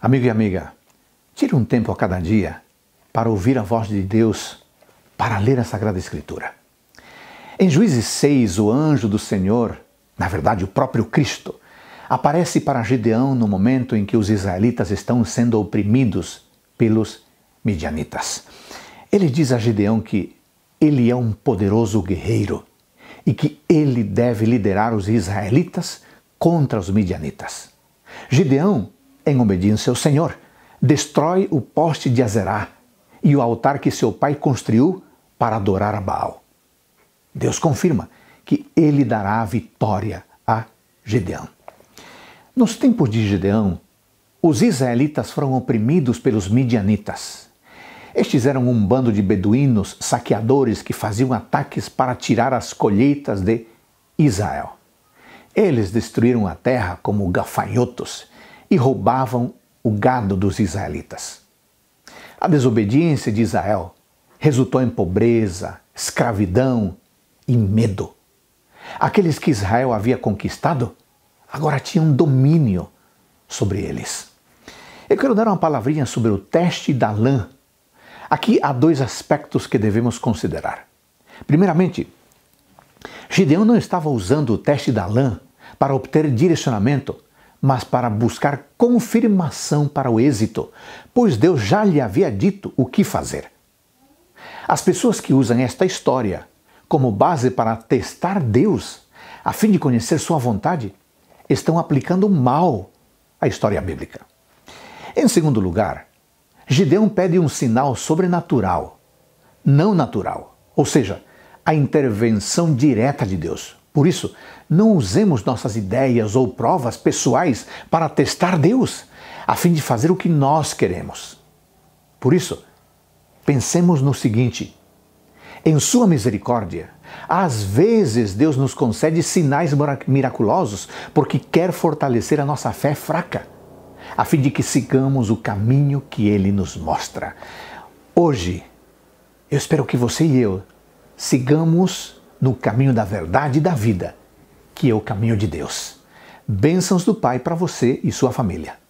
Amigo e amiga, tire um tempo a cada dia para ouvir a voz de Deus, para ler a Sagrada Escritura. Em Juízes 6, o anjo do Senhor, na verdade o próprio Cristo, aparece para Gideão no momento em que os israelitas estão sendo oprimidos pelos midianitas. Ele diz a Gideão que ele é um poderoso guerreiro e que ele deve liderar os israelitas contra os midianitas. Gideão em obediência ao Senhor. Destrói o poste de Azerá e o altar que seu pai construiu para adorar a Baal. Deus confirma que ele dará a vitória a Gedeão. Nos tempos de Gedeão, os israelitas foram oprimidos pelos midianitas. Estes eram um bando de beduínos saqueadores que faziam ataques para tirar as colheitas de Israel. Eles destruíram a terra como gafanhotos e roubavam o gado dos israelitas. A desobediência de Israel resultou em pobreza, escravidão e medo. Aqueles que Israel havia conquistado agora tinham domínio sobre eles. Eu quero dar uma palavrinha sobre o teste da lã. Aqui há dois aspectos que devemos considerar. Primeiramente, Gideão não estava usando o teste da lã para obter direcionamento mas para buscar confirmação para o êxito, pois Deus já lhe havia dito o que fazer. As pessoas que usam esta história como base para testar Deus, a fim de conhecer sua vontade, estão aplicando mal a história bíblica. Em segundo lugar, Gideão pede um sinal sobrenatural, não natural, ou seja, a intervenção direta de Deus. Por isso, não usemos nossas ideias ou provas pessoais para testar Deus, a fim de fazer o que nós queremos. Por isso, pensemos no seguinte: em Sua misericórdia, às vezes Deus nos concede sinais miraculosos porque quer fortalecer a nossa fé fraca, a fim de que sigamos o caminho que Ele nos mostra. Hoje, eu espero que você e eu sigamos no caminho da verdade e da vida, que é o caminho de Deus. Bênçãos do Pai para você e sua família.